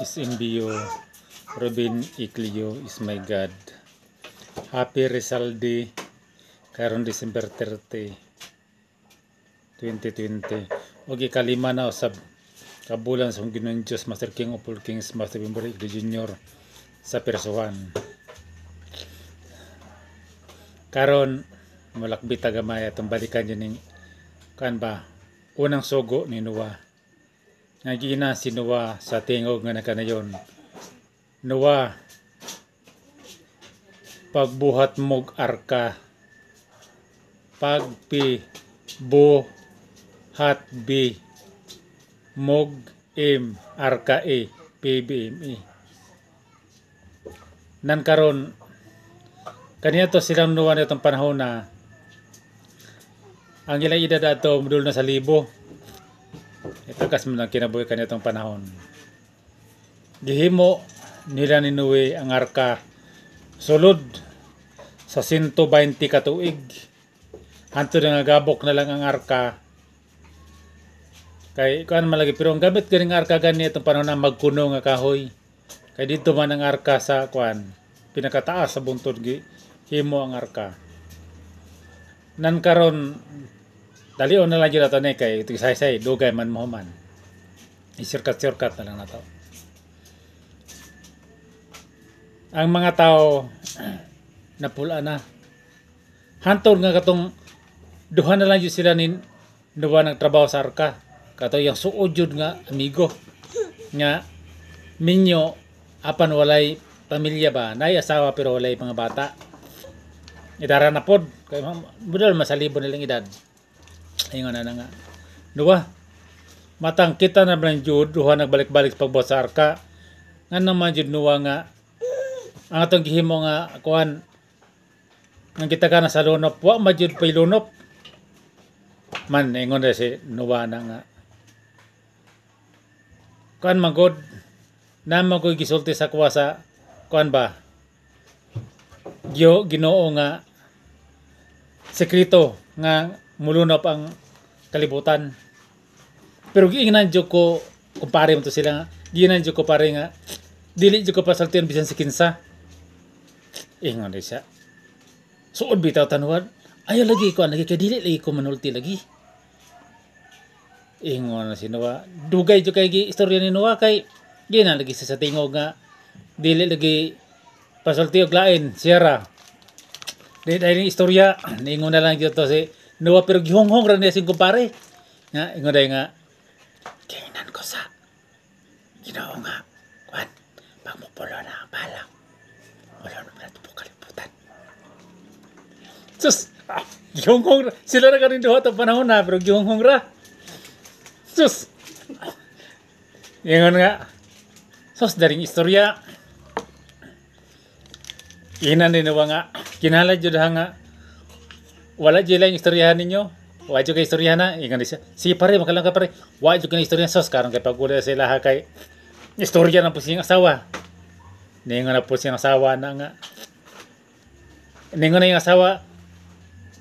is in bio. Robin Iclio is my God. Happy Rizal Day karon December 30 2020. Okay, kalima na usab kabulan sa Ginoong Dios Master King of all Kings Master Bimbo Iclio Jr. sa Persuan. Karon mulakbit tagamay atong balikan yun ning kan ba unang sogo ni Noah nga gina si Noah sa tingog nga nakanayon. Noah, pagbuhat mog arka, pagpi bu hat bi mog im arka e PBME. Nan karon kaniya to silang Noah na itong panahon na ang ilang edad ato mudul na sa libo Itagas mo ng kinabuhi kanitong panahon. Gihimo nila ni Noe ang arka sulod sa 120 katuig. Hanto na nga gabok na lang ang arka. Kay kuan malagi pero ang gamit ganing arka gani itong panahon na magkuno nga kahoy. Kay dito man ang arka sa kuan pinakataas sa buntod gi himo ang arka. Nan karon dali ona lagi dato ne kay itu say say do man mo man isirkat sirkat na lang ang mga tao pula na hantol nga katong duha na lang sila ni nawa ng trabaho sa arka kato yung suod yun nga amigo nga minyo apan walay pamilya ba nay asawa pero walay mga bata idara na pod kay budal masalibo nilang edad Ingon na nga. Duwa. Matang kita na bang jud duha nagbalik-balik pagbuhat sa arka. Nga naman jud nuwa nga ang atong gihimo nga kuan ang kita kana sa lunop wa majud pay lunop. Man ingon na si nuwa na nga. Kuan magod na magoy gisulti sa kuwa sa kuan ba Gyo Ginoo nga sekreto nga mulunap ang kalibutan. Pero giingnan jud ko kumpare mo to sila nga giingnan jud ko pare nga dili jud ko pasaltian bisan si kinsa. Ingon eh, di siya. Suod bitaw tanuan. Ayaw lagi ko lagi kay dili lagi ko manulti lagi. Ingon eh, na si Noah. Dugay jud kay gi istorya ni Noah kay ginan lagi sa tingog nga dili lagi pasalti og lain sierra. Dili dai ni istorya ningon na lang jud to si nawa pergi hong Kong niya sing kumpare. Nga, ingon dahil ya, nga, kainan ko sa, ginoo nga, kwan, pagmupulo na ang bala. Wala naman natin po Sus, ah, gihonghong, sila na kanin doon at panahon na, pero gihonghong ra. Sus, ingon nga, sus, dari daring istorya, ina nawa nga, kinala jud nga, wala jila yung istoryahan ninyo. Wa jud kay istoryahan na ingon siya. Si pare makalang ka pare. Wa jud kay istoryahan sos karon kay pagkuda sa ilaha kay istorya ng pusing asawa. Ningon na pusing asawa na nga. Ningon na yung asawa.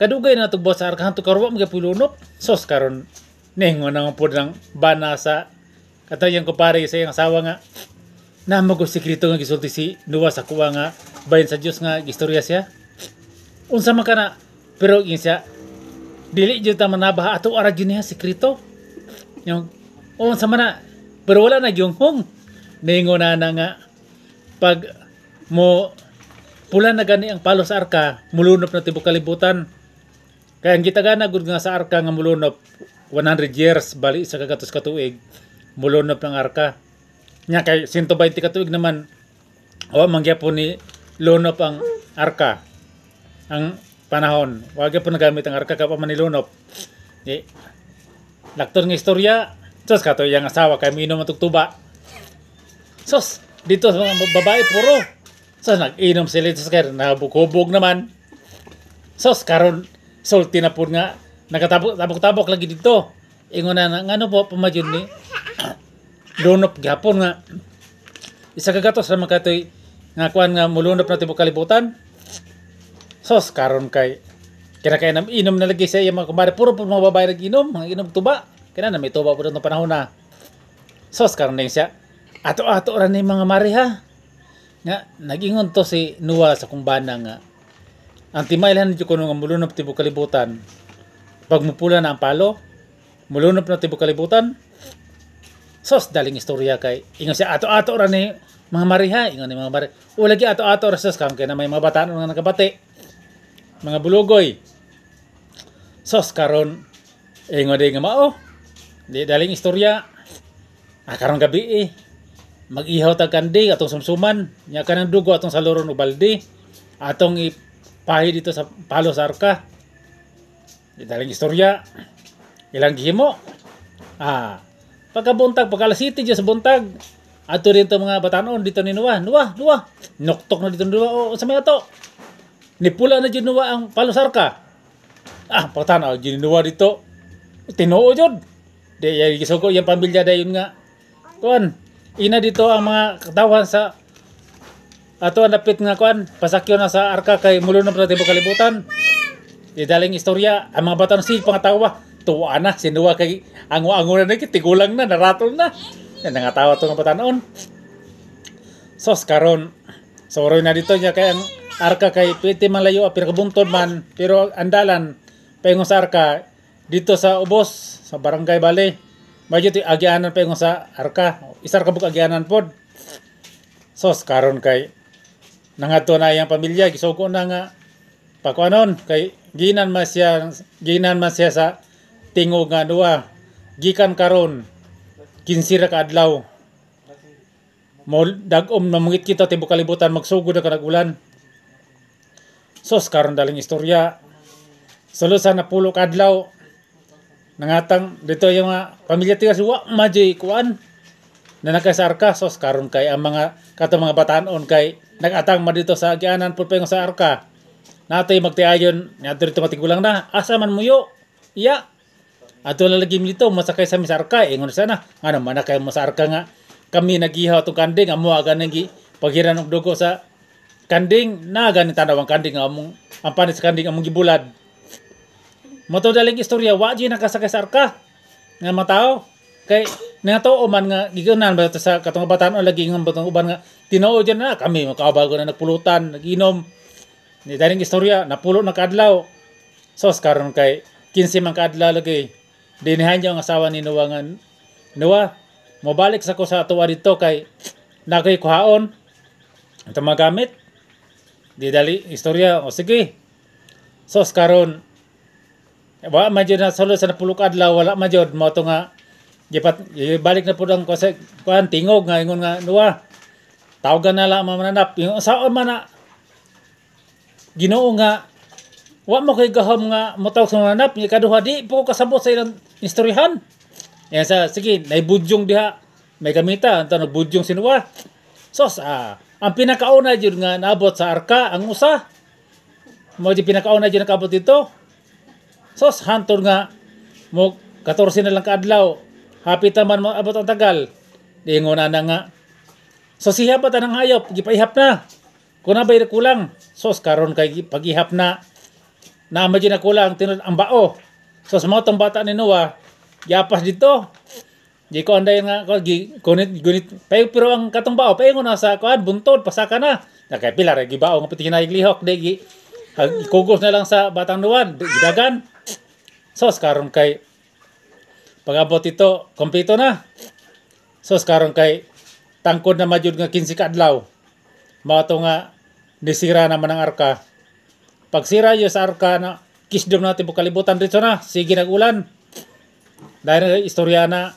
Kadugay na tugbo sa arkahan to karwa mga pulunok. Sos karon ningon na pud ng bana sa katayan ko pare sa iyang asawa nga na magusikrito nga gisulti si Nuwa sa kuwa nga bayan sa Dios nga istorya siya. Unsa makana pero ginsa dili jud ta manabah ato ara jud niya sekreto. Yung oh sama na pero wala na yung hong ningon na na nga pag mo pula na gani ang palo sa arka mulunop na tibok kalibutan kaya ang gitagana gud nga sa arka nga mulunop 100 years bali sa kagatos ka mulunop ang arka nya kay 120 ka tuig naman wa mangyapon ni lunop ang arka ang panahon. Wag po nagamit ang arka kapag manilunop. Di. Lakton nga istorya. Sos kato yang asawa kay minom ang tugtuba. Sus, dito sa mga babae puro. Sos, nag-inom sila ito sa Nabukubog naman. Sus, karon sulti na po nga. nagatabok tabok lagi dito. Ingon na, nga ano po, pamadyon ni. Lunop gapon nga. Isa kagatos na makatoy nga kuan nga mulunop na tibok kalibutan. Sos, karon kay kinakaya nam inom na lagi sa iya mga kumare. Puro po mga babae nag-inom, mga inom tuba. Kaya na may tuba po doon panahon na. Sos, karon na siya. Ato-ato ra ni mga mare ha. Nga, nagingon to si Nuwa sa kumbana nga. Ang timailhan ni Jukuno nga mulunop tibok kalibutan. Pag mupula na ang palo, mulunop na tibok kalibutan. Sos, daling istorya kay. Ingon siya, ato-ato ra ni mga mariha ingon ni mga mari o lagi ato ato sos kam kay na may mga bata nga nakabati mga bulugoy. Sos karon ingon eh, di nga mao. Di daling istorya. Ah, karon gabi eh. Mag-ihaw ta kandi atong sumsuman. Nya kanang dugo atong saluron o balde. Atong ipahi dito sa palo sa arka. Di daling istorya. Ilang gihimo. Ah, pagkabuntag, pagkalasiti dyan sa buntag. Ato rin mga batanon dito ni Nuwa. Nuwa, Nuwa. Noktok na dito ni Nuwa. O, sa may ato. ni pula na ginuwa ang palusarka. Ah, patanaw, ginuwa dito. Tinuo jud. Di ay gisugo yung pamilya dayon nga. Kuan, ina dito ang mga katawan sa ato ang napit nga kuan, pasakyo na sa arka kay mulunod na tibo kalibutan. Idaling istorya, ang mga bata na si pangatawa, tuwa na, sinuwa kay ang ango na naging, tigulang na, naratol na. Yan, nangatawa to nga batanon. Sos, karon, soroy na dito niya kay ang arka kay pwede man layo apir ah, kabuntod man pero andalan pengon sa arka dito sa ubos sa barangay bale medyo ti agianan pengon sa arka isar ka buka agianan pod sos karon kay nangato na iyang pamilya gisugo na nga pakuanon kay ginan man siya ginan man siya sa tingog nga duwa gikan karon 15 ra ka adlaw mo dagom namungit kita ti bukalibutan magsugod ka nagulan Sos karon daling istorya. Solo na napulok adlaw nangatang dito yung mga ah, pamilya tiga suwa, majoy kuan na nakasarka sos karon kay ang ah, mga kato mga on kay nagatang madito sa agianan pulpeng sa arka. Natay magtiayon ni dito matigulang na asa man muyo. Iya. Ato lagi dito masakay sa misarka ingon eh, sana ngano mo kay masarka nga kami nagihaw tong kanding amo aga nang gi og dugo sa kanding na ganit tanaw ang kanding among ang panis sa kanding among gibulad Mato daling istorya wa jud nakasakasar ka nga matao kay nato man nga gigeunan ba sa katong batan lagi ng batong uban nga tinuo jud na kami makaabal ko na nagpulutan naginom ni daling istorya napulo na kadlaw so karon kay 15 man kadlaw lagi dinihan niya ang asawa ni Noah nga Noah mobalik sa ko sa tuwa dito kay nakoy kuhaon ito magamit di istorya o sige So karon wa majud na solo sa napulok adlaw wala majud mao to nga gipat balik na pud ang kasi kuan tingog nga ingon nga duwa tawgan na lang mamananap yung saon man na Ginoo nga wa mo kay gahom nga mutaw sa nap ni kaduha di po kasabot sa ilang istoryahan yan sa sige naibudjong diha may kamita anto sinuwa sos ah Ang pinakauna jud nga naabot sa arka ang usa. mo di pinakauna jud nakabot dito. Sos hantod nga mo 14 na lang kaadlaw. Happy ta mo abot ang tagal. Diingon na na nga. So siya pa tanang hayop, gipaihap na. Kung na ba'y kulang, sos karon kay pagihap na na madyo na kulang tinud ang bao. sa mao tong bata ni Noah, yapas dito. Di ko anday nga ko gi kunit gunit. Pero pero ang katong bao payo na sa kuan buntod pasaka na. Na kay pila ra gibao nga pati ginaglihok di gi ah, kugos na lang sa batang duwan gidagan. So karon kay pagabot ito kompleto na. So karon kay tangkod na majud nga 15 ka adlaw. Mao to nga nisira naman ang arka. Pagsira yo sa arka na kisdom natin bukalibutan kalibutan dito na. Sige nagulan. Dahil istorya na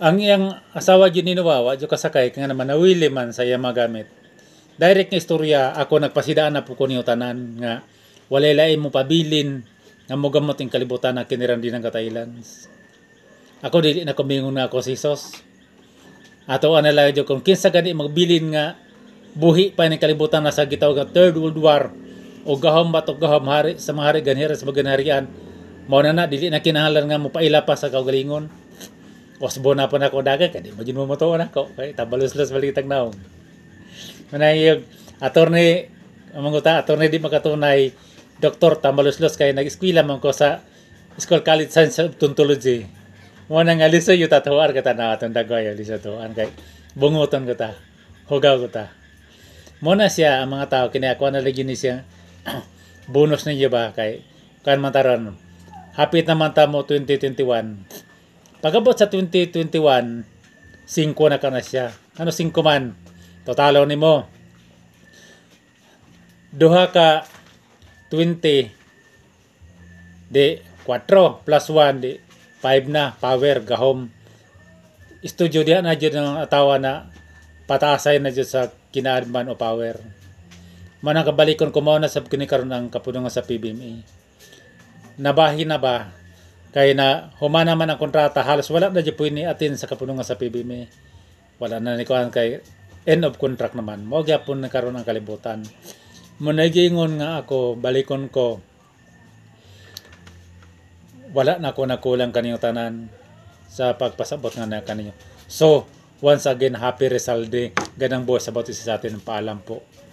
ang iyang asawa jud ni Nuwawa, jo kasakay nga naman nawili man sa iya magamit. Direct nga istorya ako nagpasidaan na po ko niyo tanan nga walay lain mo pabilin nga mogamot ing kalibutan na kiniran din ng Islands. Ako dili na kumingon na ako si Sos. Ato ana lang jo kung kinsa gani magbilin nga buhi pa ning kalibutan na sa gitaw nga Third World War o gahom batok gahom hari sa mga hari ganhera sa mga ganharian mao na na dili na kinahalan nga mo pailapas sa kaugalingon Wasbo na po na ako daga, kadi mo ginumuto na ko Kay, tabalos balitag balitag naong. Manayog, eh, attorney, amang uta, attorney di makatunay, doktor tambalos kay nag-eskwila man ko sa School College Science of Tuntology. Mo nang alisa yu tatuar kata na atong dagoy alisa tuan kay bungutan ko ta. Hugaw ko ta. Mo na siya ang mga tao kini ako na lagi ni siya bonus niya ba kay kan mataron. Hapit naman ta mo 2021 Pagabot sa 2021, 5 na ka na siya. Ano 5 man? Totalo ni mo. Duha ka 20 di 4 plus 1 di 5 na power gahom. Studio diha na jud ang atawa na pataasay na jud sa kinaadman o power. Manang kabalikon ko mo na sab kini karon ang kapudungan sa PBME. Nabahi na ba kaya na humana naman ang kontrata, halos wala na di po ni atin sa kapunungan sa PBM. Wala na ni kuan kay end of contract naman. Mo gyapon na karon ang kalibutan. Munagingon nga ako, balikon ko. Wala na ako nakulang kaniyong tanan sa pagpasabot nga na kaninyo. So, once again, happy Rizal Day. Ganang boss about this sa atin. Paalam po.